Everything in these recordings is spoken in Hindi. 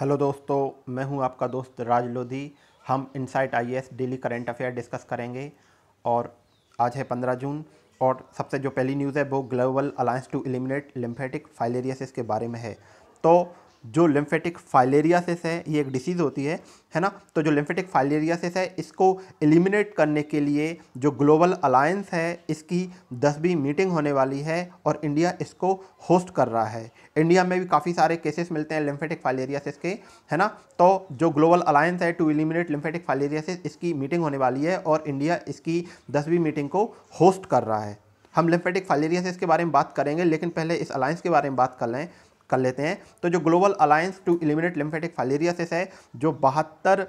हेलो दोस्तों मैं हूं आपका दोस्त राज लोधी हम insight IAS daily current affair discuss करेंगे और आज है पंद्रह जून और सबसे जो पहली न्यूज़ है वो global alliance to eliminate lymphatic filariasis के बारे में है तो जो लिम्फेटिक फाइलेरियासिस है ये एक डिसीज़ होती है है ना तो जो लिम्फेटिक फाइलेरियासिस है इसको एलिमिनेट करने के लिए जो ग्लोबल अलायंस है इसकी दसवीं मीटिंग होने वाली है और इंडिया इसको होस्ट कर रहा है इंडिया में भी काफ़ी सारे केसेस मिलते हैं लिम्फेटिक फाइलेरियासिस के है ना तो जो ग्लोबल अलायंस है टू एलिमिनेट लिम्फेटिक फाइलेरियासिस इसकी मीटिंग होने वाली है और इंडिया इसकी दसवीं मीटिंग को होस्ट कर रहा है हम लिम्फेटिक फाइलेरियासिस के बारे में बात करेंगे लेकिन पहले इस अलायंस के बारे में बात कर लें कर लेते हैं तो जो global alliance to eliminate lymphatic filariasis है जो बहत्तर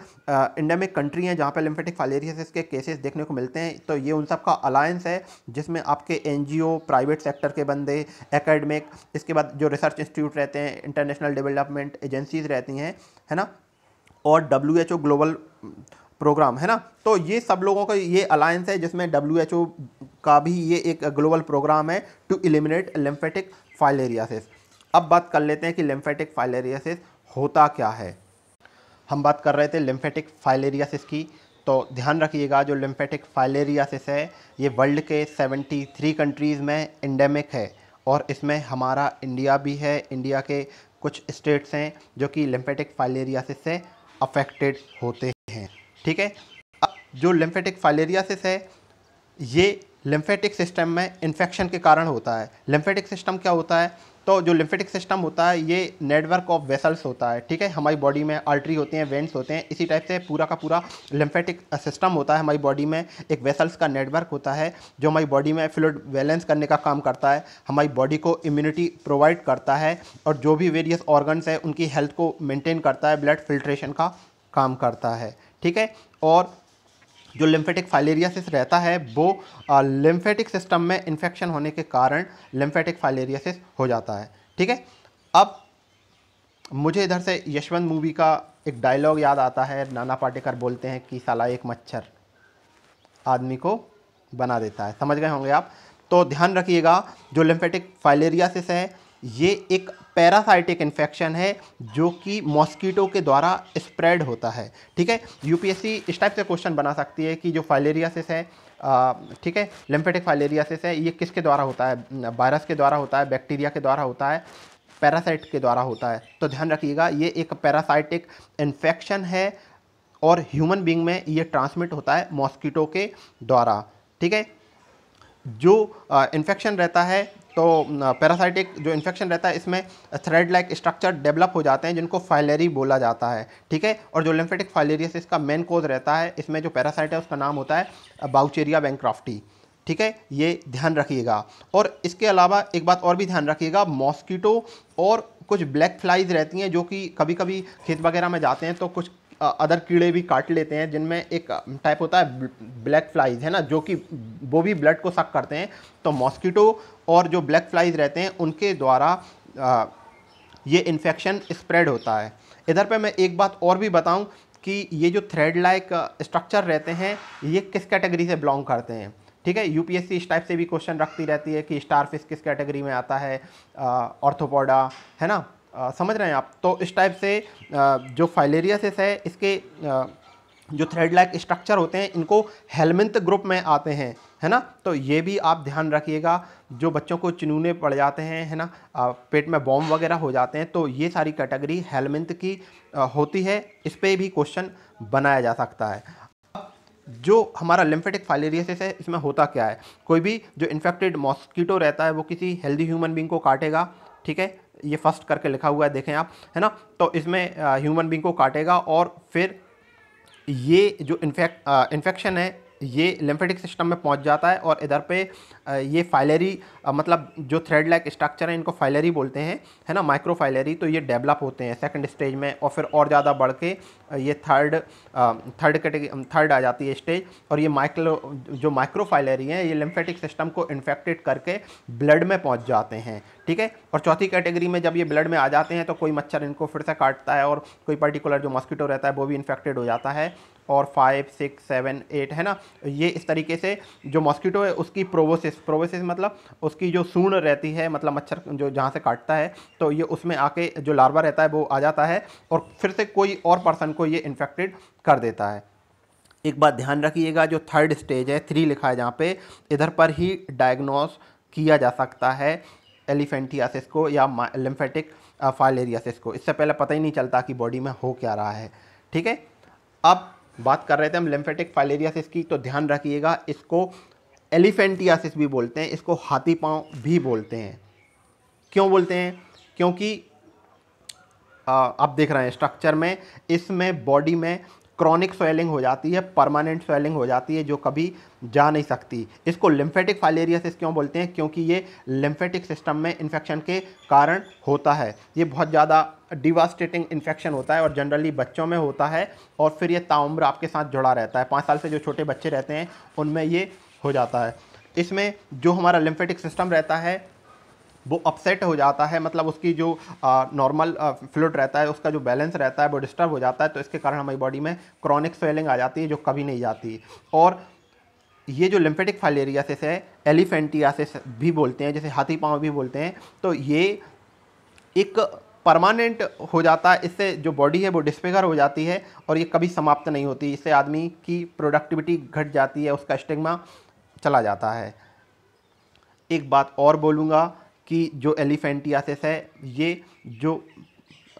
इंडेमिक कंट्री हैं जहाँ पर लिम्फेटिक फाइलेरियासिस के केसेस देखने को मिलते हैं तो ये उन सब का अलायंस है जिसमें आपके एन प्राइवेट सेक्टर के बंदे एकेडमिक इसके बाद जो रिसर्च इंस्टीट्यूट रहते हैं इंटरनेशनल डेवलपमेंट एजेंसीज रहती हैं है ना और W H O global programme है ना तो ये सब लोगों का ये अलायंस है जिसमें डब्ल्यू एच ओ का भी ये एक ग्लोबल प्रोग्राम है टू इलिमिनेट लिम्फेटिक फाइलेरियासिस अब बात कर लेते हैं कि लिम्फेटिक फाइलेरियासिस होता क्या है हम बात कर रहे थे लिम्फेटिक फाइलेरियासिस की तो ध्यान रखिएगा जो लिम्फेटिक फाइलेरियासिस है ये वर्ल्ड के 73 कंट्रीज़ में इंडेमिक है और इसमें हमारा इंडिया भी है इंडिया के कुछ स्टेट्स हैं जो कि लिम्फेटिक फाइलेरियासिस से अफेक्टेड होते हैं ठीक है अब जो लिम्फेटिक फाइलेरियासिस है ये लिम्फेटिक सिस्टम में इन्फेक्शन के कारण होता है लिम्फेटिक सिस्टम क्या होता है तो जो लिम्फेटिक सिस्टम होता है ये नेटवर्क ऑफ वेसल्स होता है ठीक है हमारी बॉडी में आल्ट्री होते हैं वेंट्स होते हैं इसी टाइप से पूरा का पूरा लिम्फेटिक सिस्टम होता है हमारी बॉडी में एक वेसल्स का नेटवर्क होता है जो हमारी बॉडी में फ्लूड बैलेंस करने का काम करता है हमारी बॉडी को इम्यूनिटी प्रोवाइड करता है और जो भी वेरियस ऑर्गन्स हैं उनकी हेल्थ को मेनटेन करता है ब्लड फिल्ट्रेशन का काम करता है ठीक है और जो लिम्फेटिक फाइलेरियासिस रहता है वो लिम्फेटिक सिस्टम में इन्फेक्शन होने के कारण लिम्फेटिक फाइलेरियासिस हो जाता है ठीक है अब मुझे इधर से यशवंत मूवी का एक डायलॉग याद आता है नाना पाटेकर बोलते हैं कि साला एक मच्छर आदमी को बना देता है समझ गए होंगे आप तो ध्यान रखिएगा जो लिम्फेटिक फाइलेरियासिस है ये एक पैरासाइटिक इन्फेक्शन है जो कि मॉस्कीटो के द्वारा स्प्रेड होता है ठीक है यूपीएससी इस टाइप से क्वेश्चन बना सकती है कि जो फाइलेरियासिस है ठीक है लिम्फेटिक फाइलेरियासिस है ये किसके द्वारा होता है वायरस के द्वारा होता है बैक्टीरिया के द्वारा होता है पैरासाइट के द्वारा होता है तो ध्यान रखिएगा ये एक पैरासाइटिक इन्फेक्शन है और ह्यूमन बींग में ये ट्रांसमिट होता है मॉस्कीटो के द्वारा ठीक है जो इन्फेक्शन रहता है तो पैरासाइटिक जो इन्फेक्शन रहता है इसमें थ्रेड लाइक स्ट्रक्चर डेवलप हो जाते हैं जिनको फाइलेरी बोला जाता है ठीक है और जो लिम्फेटिक से इसका मेन कोज रहता है इसमें जो पैरासाइट है उसका नाम होता है बाउचेरिया बैंक्राफ्टी ठीक है ये ध्यान रखिएगा और इसके अलावा एक बात और भी ध्यान रखिएगा मॉस्किटो और कुछ ब्लैक फ्लाइज रहती हैं जो कि कभी कभी खेत वगैरह में जाते हैं तो कुछ अदर कीड़े भी काट लेते हैं जिनमें एक टाइप होता है ब्लैक फ्लाइज है ना जो कि वो भी ब्लड को सक करते हैं तो मॉस्किटो और जो ब्लैक फ्लाइज रहते हैं उनके द्वारा ये इन्फेक्शन स्प्रेड होता है इधर पे मैं एक बात और भी बताऊं कि ये जो थ्रेड लाइक स्ट्रक्चर रहते हैं ये किस कैटेगरी से बिलोंग करते हैं ठीक है यूपीएससी इस टाइप से भी क्वेश्चन रखती रहती है कि स्टारफिश किस कैटेगरी में आता है ऑर्थोपोडा है ना आ, समझ रहे हैं आप तो इस टाइप से आ, जो फाइलेरियासिस है इसके आ, जो थ्रेड लाइक स्ट्रक्चर होते हैं इनको हेलमिंथ ग्रुप में आते हैं है ना तो ये भी आप ध्यान रखिएगा जो बच्चों को चुनूने पड़ जाते हैं है ना आ, पेट में बॉम्ब वगैरह हो जाते हैं तो ये सारी कैटेगरी हेलमिंथ की आ, होती है इस पर भी क्वेश्चन बनाया जा सकता है जो हमारा लिम्फेटिक फाइलेरियसिस है इसमें होता क्या है कोई भी जो इन्फेक्टेड मॉस्किटो रहता है वो किसी हेल्दी ह्यूमन बींग को काटेगा ठीक है ये फर्स्ट करके लिखा हुआ है देखें आप है ना तो इसमें ह्यूमन बींग को काटेगा और फिर ये जो इन्फेक्ट इन्फेक्शन है ये लिम्फेटिक सिस्टम में पहुंच जाता है और इधर पे ये फाइलरी मतलब जो थ्रेड लाइक स्ट्रक्चर है इनको फाइलरी बोलते हैं है ना माइक्रो फाइलरी तो ये डेवलप होते हैं सेकंड स्टेज में और फिर और ज़्यादा बढ़ के ये थर्ड थर्ड कैटेगरी थर्ड आ जाती है स्टेज और ये माइक्रो जो माइक्रोफाइलेरी हैं ये लिम्फेटिक सिस्टम को इन्फेक्टेड करके ब्लड में पहुंच जाते हैं ठीक है और चौथी कैटेगरी में जब ये ब्लड में आ जाते हैं तो कोई मच्छर इनको फिर से काटता है और कोई पर्टिकुलर जो मॉस्किटो रहता है वो भी इन्फेक्टेड हो जाता है और फाइव सिक्स सेवन एट है ना ये इस तरीके से जो मॉस्किटो है उसकी प्रोवोसिस प्रोवोसिस मतलब उसकी जो सूण रहती है मतलब मच्छर जो जहाँ से काटता है तो ये उसमें आके जो लार्वा रहता है वो आ जाता है और फिर से कोई और पर्सन को ये इन्फेक्टेड कर देता है एक बात ध्यान रखिएगा जो थर्ड स्टेज है थ्री लिखा है जहाँ पे इधर पर ही डायग्नोस किया जा सकता है एलिफेंटियासिस को या लिम्फेटिक फाइलेरियासिस को इससे पहले पता ही नहीं चलता कि बॉडी में हो क्या रहा है ठीक है अब बात कर रहे थे हम लिम्फेटिक फाइलेरियासिस की तो ध्यान रखिएगा इसको एलिफेंटियासिस भी बोलते हैं इसको हाथी पाँव भी बोलते हैं क्यों बोलते हैं क्योंकि आप देख रहे हैं स्ट्रक्चर में इसमें बॉडी में क्रॉनिक स्वेलिंग हो जाती है परमानेंट स्वेलिंग हो जाती है जो कभी जा नहीं सकती इसको लिम्फेटिक फाइलेरियासिस क्यों बोलते हैं क्योंकि ये लिम्फेटिक सिस्टम में इन्फेक्शन के कारण होता है ये बहुत ज़्यादा डिवास्टेटिंग इन्फेक्शन होता है और जनरली बच्चों में होता है और फिर ये ताउम्र आपके साथ जुड़ा रहता है पाँच साल से जो छोटे बच्चे रहते हैं उनमें ये हो जाता है इसमें जो हमारा लिम्फेटिक सिस्टम रहता है वो अपसेट हो जाता है मतलब उसकी जो नॉर्मल फ्लूड रहता है उसका जो बैलेंस रहता है वो डिस्टर्ब हो जाता है तो इसके कारण हमारी बॉडी में क्रॉनिक स्वेलिंग आ जाती है जो कभी नहीं जाती और ये जो लिम्फेटिक फाइलेरियासिस है एलिफेंटियासिस भी बोलते हैं जैसे हाथी पाँव भी बोलते हैं तो ये एक परमानेंट हो जाता है इससे जो बॉडी है वो डिस्फिगर हो जाती है और ये कभी समाप्त नहीं होती इससे आदमी की प्रोडक्टिविटी घट जाती है उसका स्टिग्मा चला जाता है एक बात और बोलूँगा कि जो एलिफेंटियासिस है ये जो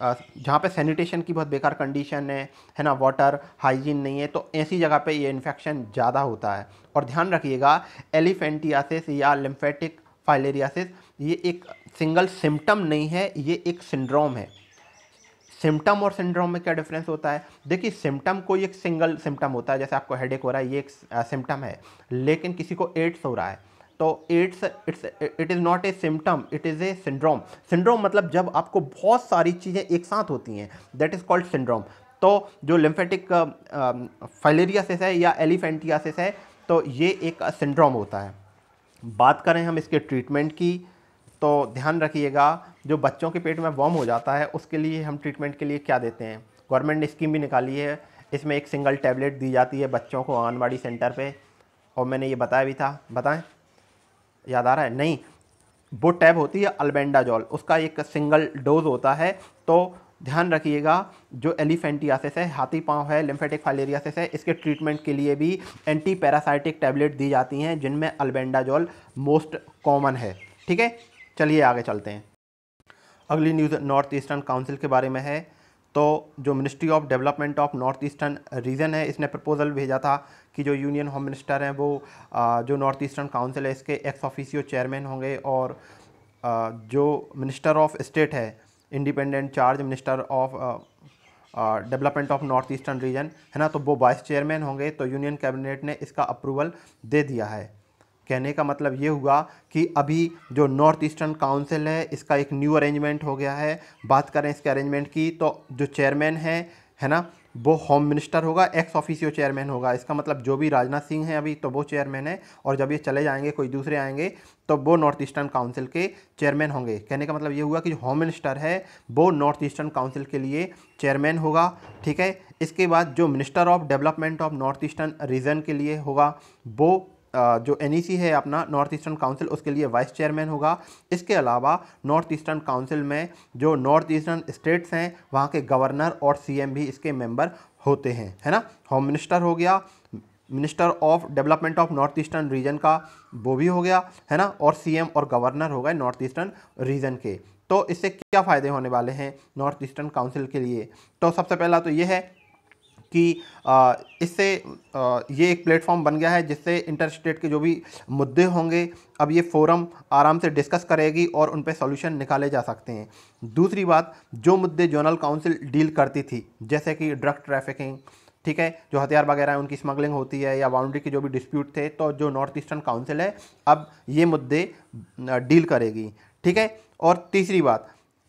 जहाँ पे सैनिटेशन की बहुत बेकार कंडीशन है है ना वाटर हाइजीन नहीं है तो ऐसी जगह पे ये इन्फेक्शन ज़्यादा होता है और ध्यान रखिएगा एलिफेंटियासिस या लिम्फेटिक फाइलेरियासिस ये एक सिंगल सिम्टम नहीं है ये एक सिंड्रोम है सिम्टम और सिंड्रोम में क्या डिफरेंस होता है देखिए सिम्टम कोई एक सिंगल सिम्टम होता है जैसे आपको हेडेक हो रहा है ये एक सिम्टम है लेकिन किसी को एड्स हो रहा है तो it's it's it is not a symptom it is a syndrome syndrome मतलब जब आपको बहुत सारी चीज़ें एक साथ होती हैं दैट इज़ कॉल्ड सिंड्रोम तो जो लिम्फेटिक फाइलेरियासिस uh, um, है या एलिफेंटियासिस है तो ये एक सिंड्रोम होता है बात करें हम इसके ट्रीटमेंट की तो ध्यान रखिएगा जो बच्चों के पेट में वॉम हो जाता है उसके लिए हम ट्रीटमेंट के लिए क्या देते हैं गवर्नमेंट ने स्कीम भी निकाली है इसमें एक सिंगल टैबलेट दी जाती है बच्चों को आंगनबाड़ी सेंटर पे और मैंने ये बताया भी था बताएं याद आ रहा है नहीं वो टैब होती है अल्बेंडाजॉल उसका एक सिंगल डोज होता है तो ध्यान रखिएगा जो एलिफेंटियासिस है हाथी पाँव है लिम्फेटिक फाइलेरियासिस है इसके ट्रीटमेंट के लिए भी एंटी पैरासाइटिक टैबलेट दी जाती हैं जिनमें अल्बेंडाजॉल मोस्ट कॉमन है ठीक है चलिए आगे चलते हैं अगली न्यूज़ नॉर्थ ईस्टर्न काउंसिल के बारे में है तो जो ministry of development of north eastern region है इसने प्रपोजल भेजा था कि जो यूनियन होम मिनिस्टर हैं वो जो नॉर्थ ईस्टर्न काउंसिल है इसके एक्स ऑफिसियो चेयरमैन होंगे और जो मिनिस्टर ऑफ स्टेट है independent charge minister of development of north eastern region है ना तो वो वाइस चेयरमैन होंगे तो यूनियन कैबिनेट ने इसका अप्रूवल दे दिया है कहने का मतलब ये हुआ कि अभी जो नॉर्थ ईस्टर्न काउंसिल है इसका एक न्यू अरेंजमेंट हो गया है बात करें इसके अरेंजमेंट की तो जो चेयरमैन है है ना वो होम मिनिस्टर होगा एक्स ऑफिसियो चेयरमैन होगा इसका मतलब जो भी राजनाथ सिंह हैं अभी तो वो चेयरमैन है और जब ये चले जाएंगे कोई दूसरे आएंगे तो वो नॉर्थ ईस्टर्न काउंसिल के चेयरमैन होंगे कहने का मतलब ये हुआ कि जो होम मिनिस्टर है वो नॉर्थ ईस्टर्न काउंसिल के लिए चेयरमैन होगा ठीक है इसके बाद जो minister of development of north eastern region के लिए होगा वो जो एन e है अपना नॉर्थ ईस्टर्न काउंसिल उसके लिए वाइस चेयरमैन होगा इसके अलावा नॉर्थ ईस्टर्न काउंसिल में जो नॉर्थ ईस्टर्न स्टेट्स हैं वहाँ के गवर्नर और सी भी इसके मेम्बर होते हैं है ना होम मिनिस्टर हो गया minister of development of north eastern region का वो भी हो गया है ना और सीएम और गवर्नर हो गए नॉर्थ ईस्टर्न रीजन के तो इससे क्या फ़ायदे होने वाले हैं नॉर्थ ईस्टर्न काउंसिल के लिए तो सबसे पहला तो ये है कि इससे ये एक प्लेटफॉर्म बन गया है जिससे इंटर स्टेट के जो भी मुद्दे होंगे अब ये फोरम आराम से डिस्कस करेगी और उन पर सोल्यूशन निकाले जा सकते हैं दूसरी बात जो मुद्दे जोनल काउंसिल डील करती थी जैसे कि ड्रग ट्रैफिकिंग ठीक है जो हथियार वगैरह है उनकी स्मगलिंग होती है या बाउंड्री के जो भी डिस्प्यूट थे तो जो नॉर्थ ईस्टर्न काउंसिल है अब ये मुद्दे डील करेगी ठीक है और तीसरी बात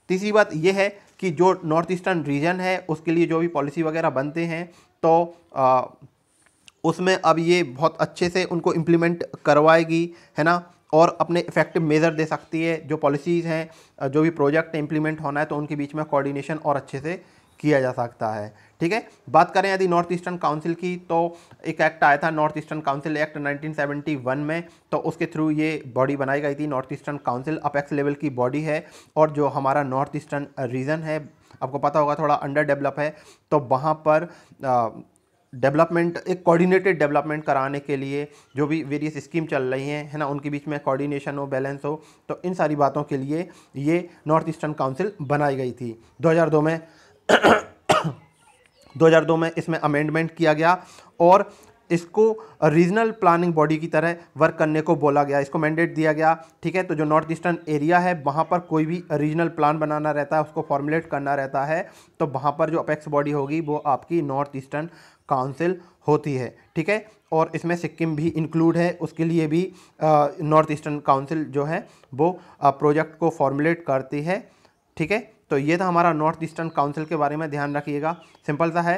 तीसरी बात यह है कि जो नॉर्थ ईस्टर्न रीजन है उसके लिए जो भी पॉलिसी वगैरह बनते हैं तो आ, उसमें अब ये बहुत अच्छे से उनको इम्प्लीमेंट करवाएगी है ना और अपने इफेक्टिव मेज़र दे सकती है जो पॉलिसीज़ हैं जो भी प्रोजेक्ट इम्प्लीमेंट होना है तो उनके बीच में कोऑर्डिनेशन और अच्छे से किया जा सकता है ठीक है बात करें यदि नॉर्थ ईस्टर्न काउंसिल की तो एक एक्ट आया था नॉर्थ ईस्टर्न काउंसिल एक्ट 1971 में तो उसके थ्रू ये बॉडी बनाई गई थी north eastern council apex level की बॉडी है और जो हमारा नॉर्थ ईस्टर्न रीजन है आपको पता होगा थोड़ा अंडर डेवलप है तो वहाँ पर आ, uh, डेवलपमेंट एक कोऑर्डिनेटेड डेवलपमेंट कराने के लिए जो भी वेरियस स्कीम चल रही हैं है ना उनके बीच में कोऑर्डिनेशन हो बैलेंस हो तो इन सारी बातों के लिए ये नॉर्थ ईस्टर्न काउंसिल बनाई गई थी 2002 में 2002 में इसमें अमेंडमेंट किया गया और इसको रीजनल प्लानिंग बॉडी की तरह वर्क करने को बोला गया इसको मैंडेट दिया गया ठीक है तो जो नॉर्थ ईस्टर्न एरिया है वहाँ पर कोई भी रीजनल प्लान बनाना रहता है उसको फॉर्मुलेट करना रहता है तो वहाँ पर जो अपेक्स बॉडी होगी वो आपकी नॉर्थ ईस्टर्न काउंसिल होती है ठीक है और इसमें सिक्किम भी इंक्लूड है उसके लिए भी नॉर्थ ईस्टर्न काउंसिल जो है वो प्रोजेक्ट को फॉर्मुलेट करती है ठीक है तो ये था हमारा नॉर्थ ईस्टर्न काउंसिल के बारे में ध्यान रखिएगा सिंपल सा है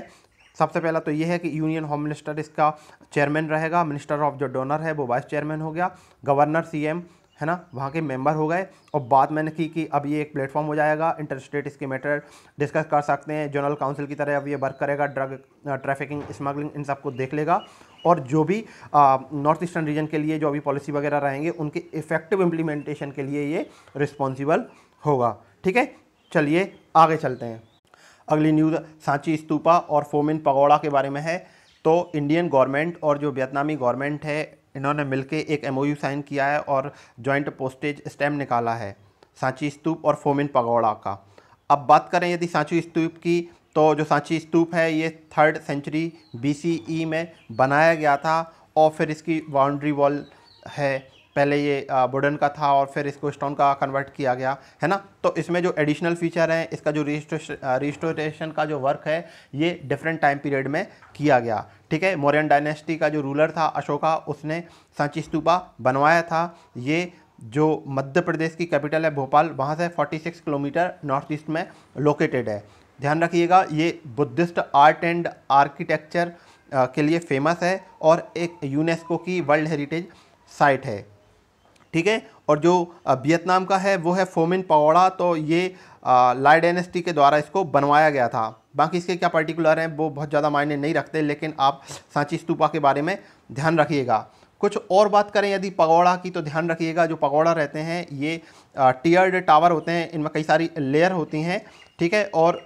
सबसे पहला तो ये है कि यूनियन होम मिनिस्टर इसका चेयरमैन रहेगा मिनिस्टर ऑफ जो डोनर है वो वाइस चेयरमैन हो गया गवर्नर सीएम है ना वहाँ के मेंबर हो गए और बात मैंने की कि अब ये एक प्लेटफॉर्म हो जाएगा इंटर स्टेट इसके मैटर डिस्कस कर सकते हैं जनरल काउंसिल की तरह अब ये वर्क करेगा ड्रग ट्रैफिकिंग स्मगलिंग इन सब को देख लेगा और जो भी नॉर्थ ईस्टर्न रीजन के लिए जो अभी पॉलिसी वगैरह रहेंगे उनके इफेक्टिव इम्प्लीमेंटेशन के लिए ये रिस्पॉन्सिबल होगा ठीक है चलिए आगे चलते हैं अगली न्यूज़ सांची स्तूपा और फोमिन पगोड़ा के बारे में है तो इंडियन गवर्नमेंट और जो वियतनामी गवर्नमेंट है इन्होंने मिलकर एक एमओयू साइन किया है और जॉइंट पोस्टेज स्टैम्प निकाला है सांची स्तूप और फोमिन पगोड़ा का अब बात करें यदि सांची स्तूप की तो जो सांची स्तूप है ये थर्ड सेंचुरी बी में बनाया गया था और फिर इसकी बाउंड्री वॉल है पहले ये वुडन का था और फिर इसको स्टोन का कन्वर्ट किया गया है ना तो इसमें जो एडिशनल फीचर हैं इसका जो रिस्टोरेशन का जो वर्क है ये डिफरेंट टाइम पीरियड में किया गया ठीक है मौर्यन डायनेस्टी का जो रूलर था अशोका उसने सांची स्तूपा बनवाया था ये जो मध्य प्रदेश की कैपिटल है भोपाल वहाँ से फोर्टी किलोमीटर नॉर्थ ईस्ट में लोकेटेड है ध्यान रखिएगा ये बुद्धिस्ट आर्ट एंड आर्किटेक्चर के लिए फेमस है और एक यूनेस्को की वर्ल्ड हेरिटेज साइट है ठीक है और जो वियतनाम का है वो है फोमिन पावड़ा तो ये लाइड डायनेस्टी के द्वारा इसको बनवाया गया था बाकी इसके क्या पर्टिकुलर हैं वो बहुत ज़्यादा मायने नहीं रखते लेकिन आप सांची स्तूपा के बारे में ध्यान रखिएगा कुछ और बात करें यदि पगौड़ा की तो ध्यान रखिएगा जो पगौड़ा रहते हैं ये टीयर्ड टावर होते हैं इनमें कई सारी लेयर होती हैं ठीक है और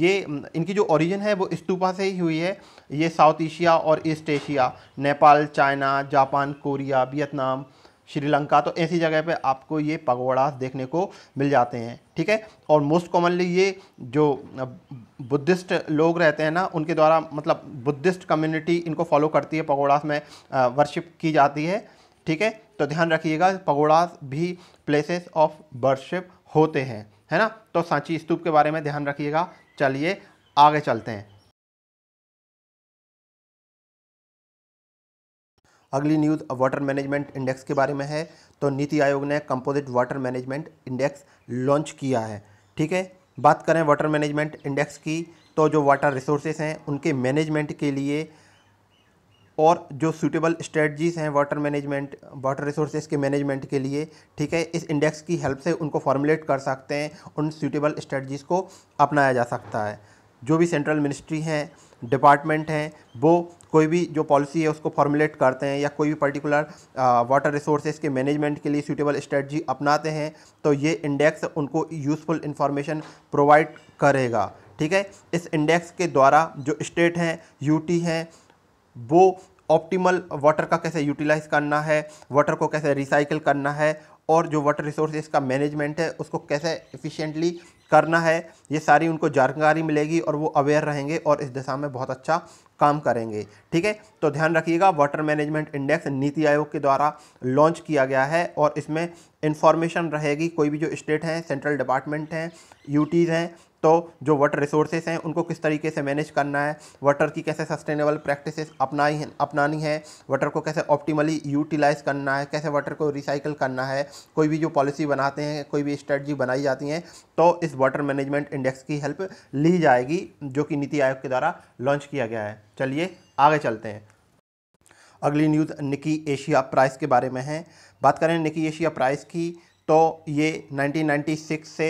ये इनकी जो ओरिजिन है वो स्तूपा से ही हुई है ये साउथ एशिया और east Asia Nepal China Japan Korea Vietnam Sri Lanka तो ऐसी जगह पे आपको ये पगोड़ास देखने को मिल जाते हैं ठीक है और मोस्ट कॉमनली ये जो बुद्धिस्ट लोग रहते हैं ना उनके द्वारा मतलब बुद्धिस्ट कम्युनिटी इनको फॉलो करती है पगोड़ास में वर्शिप की जाती है ठीक है तो ध्यान रखिएगा पगोड़ास भी प्लेसेस ऑफ वर्शिप होते हैं है ना तो सांची स्तूप के बारे में ध्यान रखिएगा चलिए आगे चलते हैं अगली न्यूज़ वाटर मैनेजमेंट इंडेक्स के बारे में है तो नीति आयोग ने composite water management index launch किया है ठीक है बात करें वाटर मैनेजमेंट इंडेक्स की तो जो वाटर रिसोर्सेज हैं उनके मैनेजमेंट के लिए और जो सूटेबल स्ट्रेटजीज़ हैं वाटर मैनेजमेंट वाटर रिसोर्सेज के मैनेजमेंट के लिए ठीक है इस इंडेक्स की हेल्प से उनको फॉर्मुलेट कर सकते हैं उन सूटेबल स्ट्रेटजीज़ को अपनाया जा सकता है जो भी सेंट्रल मिनिस्ट्री हैं डिपार्टमेंट हैं वो कोई भी जो पॉलिसी है उसको फॉर्मुलेट करते हैं या कोई भी पर्टिकुलर वाटर रिसोर्सेज के मैनेजमेंट के लिए सूटेबल स्ट्रेटजी अपनाते हैं तो ये इंडेक्स उनको यूज़फुल इंफॉर्मेशन प्रोवाइड करेगा ठीक है इस इंडेक्स के द्वारा जो स्टेट हैं यूटी हैं वो ऑप्टिमल वाटर का कैसे यूटिलाइज करना है वाटर को कैसे रिसाइकिल करना है और जो वाटर रिसोर्सेज का मैनेजमेंट है उसको कैसे इफ़िशेंटली करना है ये सारी उनको जानकारी मिलेगी और वो अवेयर रहेंगे और इस दिशा में बहुत अच्छा काम करेंगे ठीक है तो ध्यान रखिएगा वाटर मैनेजमेंट इंडेक्स नीति आयोग के द्वारा लॉन्च किया गया है और इसमें इंफॉर्मेशन रहेगी कोई भी जो स्टेट हैं सेंट्रल डिपार्टमेंट हैं यूटीज़ हैं तो जो वाटर रिसोर्सेज हैं उनको किस तरीके से मैनेज करना है वाटर की कैसे सस्टेनेबल प्रैक्टिस अपनाई अपनानी है वाटर को कैसे ऑप्टिमली यूटिलाइज करना है कैसे वाटर को रिसाइकल करना है कोई भी जो पॉलिसी बनाते हैं कोई भी स्ट्रेटजी बनाई जाती हैं तो इस वाटर मैनेजमेंट इंडेक्स की हेल्प ली जाएगी जो कि नीति आयोग के द्वारा लॉन्च किया गया है चलिए आगे चलते हैं अगली न्यूज़ निकी एशिया प्राइस के बारे में है बात करें निकी एशिया प्राइस की तो ये 1996 से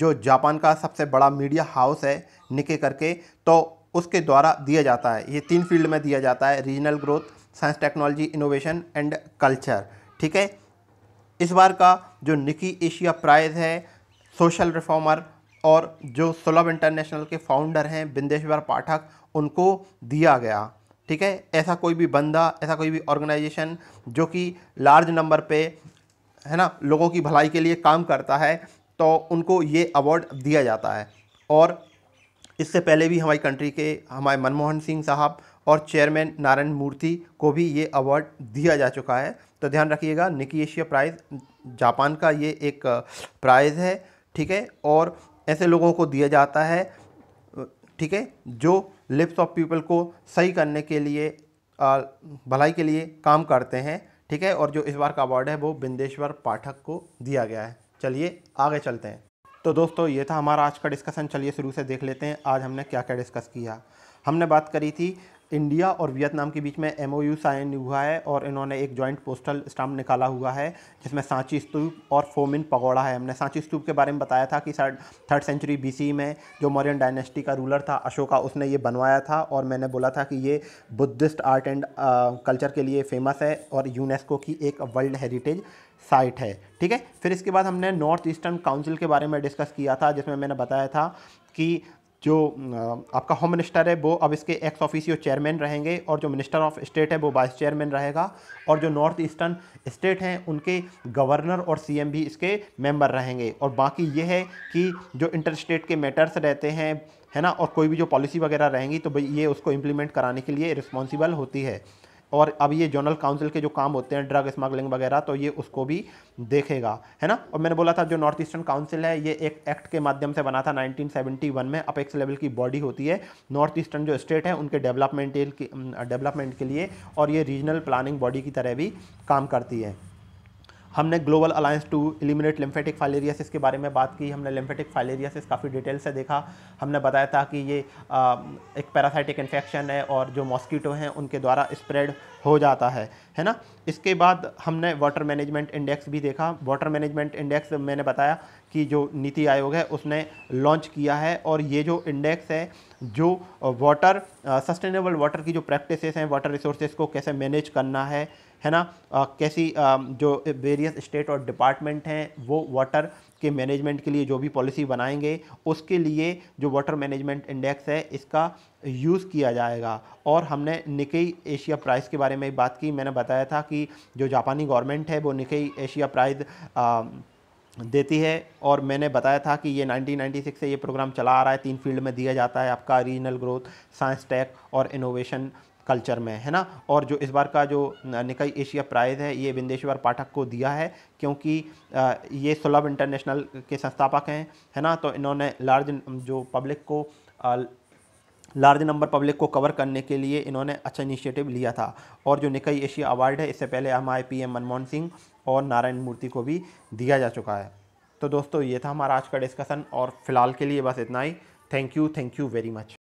जो जापान का सबसे बड़ा मीडिया हाउस है निके करके तो उसके द्वारा दिया जाता है ये तीन फील्ड में दिया जाता है regional growth science technology innovation and culture ठीक है इस बार का जो निकी एशिया प्राइज़ है सोशल रिफॉर्मर और जो सुलभ इंटरनेशनल के फाउंडर हैं बिंदेश्वर पाठक उनको दिया गया ठीक है ऐसा कोई भी बंदा ऐसा कोई भी ऑर्गेनाइजेशन जो कि लार्ज नंबर पे है ना लोगों की भलाई के लिए काम करता है तो उनको ये अवार्ड दिया जाता है और इससे पहले भी हमारी कंट्री के हमारे मनमोहन सिंह साहब और चेयरमैन नारायण मूर्ति को भी ये अवार्ड दिया जा चुका है तो ध्यान रखिएगा निकी एशिया प्राइज़ जापान का ये एक प्राइज़ है ठीक है और ऐसे लोगों को दिया जाता है ठीक है जो लिप्स ऑफ पीपल को सही करने के लिए भलाई के लिए काम करते हैं ठीक है और जो इस बार का अवार्ड है वो बिंदेश्वर पाठक को दिया गया है चलिए आगे चलते हैं तो दोस्तों ये था हमारा आज का डिस्कशन चलिए शुरू से देख लेते हैं आज हमने क्या क्या डिस्कस किया हमने बात करी थी इंडिया और वियतनाम के बीच में एम साइन हुआ है और इन्होंने एक जॉइंट पोस्टल स्टाम्प निकाला हुआ है जिसमें सांची स्तूप और फोमिन पगोड़ा है हमने सांची स्तूप के बारे में बताया था कि थर्ड सेंचुरी बी में जो मौर्यन डायनेस्टी का रूलर था अशोका उसने ये बनवाया था और मैंने बोला था कि ये बुद्धिस्ट आर्ट एंड कल्चर के लिए फेमस है और यूनेस्को की एक वर्ल्ड हेरिटेज साइट है ठीक है फिर इसके बाद हमने नॉर्थ ईस्टर्न काउंसिल के बारे में डिस्कस किया था जिसमें मैंने बताया था कि जो आपका होम मिनिस्टर है वो अब इसके एक्स ऑफिसियो चेयरमैन रहेंगे और जो मिनिस्टर ऑफ स्टेट है वो वाइस चेयरमैन रहेगा और जो नॉर्थ ईस्टर्न स्टेट हैं उनके गवर्नर और सीएम भी इसके मेंबर रहेंगे और बाकी ये है कि जो इंटर स्टेट के मैटर्स रहते हैं है ना और कोई भी जो पॉलिसी वगैरह रहेंगी तो ये उसको इम्प्लीमेंट कराने के लिए रिस्पॉन्सिबल होती है और अब ये जोनल काउंसिल के जो काम होते हैं ड्रग स्मगलिंग वगैरह तो ये उसको भी देखेगा है ना और मैंने बोला था जो नॉर्थ ईस्टर्न काउंसिल है ये एक एक्ट के माध्यम से बना था 1971 में अपेक्स लेवल की बॉडी होती है नॉर्थ ईस्टर्न जो स्टेट है उनके डेवलपमेंट डेवलपमेंट के लिए और ये रीजनल प्लानिंग बॉडी की तरह भी काम करती है हमने global alliance to eliminate lymphatic filariasis के बारे में बात की हमने लिम्फेटिक फाइलेरियासिस काफ़ी डिटेल से देखा हमने बताया था कि ये आ, एक पैरासाइटिक इन्फेक्शन है और जो मॉस्कीटो हैं उनके द्वारा स्प्रेड हो जाता है है ना इसके बाद हमने वाटर मैनेजमेंट इंडेक्स भी देखा वाटर मैनेजमेंट इंडेक्स मैंने बताया कि जो नीति आयोग है उसने लॉन्च किया है और ये जो इंडेक्स है जो वाटर सस्टेनेबल वाटर की जो प्रैक्टिसेस हैं वाटर रिसोर्सेज को कैसे मैनेज करना है है ना आ, कैसी आ, जो वेरियस स्टेट और डिपार्टमेंट हैं वो वाटर के मैनेजमेंट के लिए जो भी पॉलिसी बनाएंगे उसके लिए जो वाटर मैनेजमेंट इंडेक्स है इसका यूज़ किया जाएगा और हमने निकई एशिया प्राइस के बारे में बात की मैंने बताया था कि जो जापानी गवर्नमेंट है वो निकई एशिया प्राइज़ देती है और मैंने बताया था कि ये 1996 से ये प्रोग्राम चला आ रहा है तीन फील्ड में दिया जाता है आपका रीजनल ग्रोथ साइंस टेक और इनोवेशन कल्चर में है ना और जो इस बार का जो निकाय एशिया प्राइज़ है ये बिंदेश्वर पाठक को दिया है क्योंकि ये सुलभ इंटरनेशनल के संस्थापक हैं है ना तो इन्होंने लार्ज जो पब्लिक को लार्ज नंबर पब्लिक को कवर करने के लिए इन्होंने अच्छा इनिशिएटिव लिया था और जो निकाय एशिया अवार्ड है इससे पहले हमारे पी एम मनमोहन सिंह और नारायण मूर्ति को भी दिया जा चुका है तो दोस्तों ये था हमारा आज का डिस्कशन और फिलहाल के लिए बस इतना ही thank you thank you very much